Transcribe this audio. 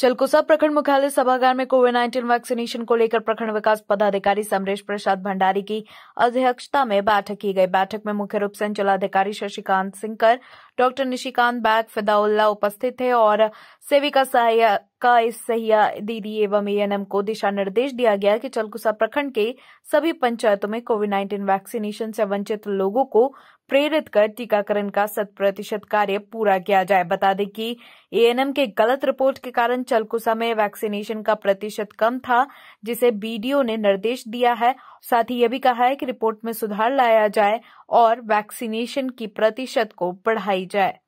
चलकुसा प्रखंड मुख्यालय सभागार में कोविड नाइन्टीन वैक्सीनेशन को लेकर प्रखंड विकास पदाधिकारी समरेश प्रसाद भंडारी की अध्यक्षता में बैठक की गई बैठक में मुख्य रूप से अंचलाधिकारी शशिकांत सिंहकर डॉक्टर निशिकांत बैग फिदाउल्ला उपस्थित थे और सेविका सहायक का इस सहिया दीदी एवं एएनएम को दिशा निर्देश दिया गया कि चलकुसा प्रखंड के सभी पंचायतों में कोविड 19 वैक्सीनेशन से वंचित लोगों को प्रेरित कर टीकाकरण का शत प्रतिशत कार्य पूरा किया जाए बता दें कि एएनएम के गलत रिपोर्ट के कारण चलकुसा में वैक्सीनेशन का प्रतिशत कम था जिसे बीडीओ ने निर्देश दिया है साथ ही यह भी कहा है कि रिपोर्ट में सुधार लाया जाए और वैक्सीनेशन की प्रतिशत को बढ़ाई जाए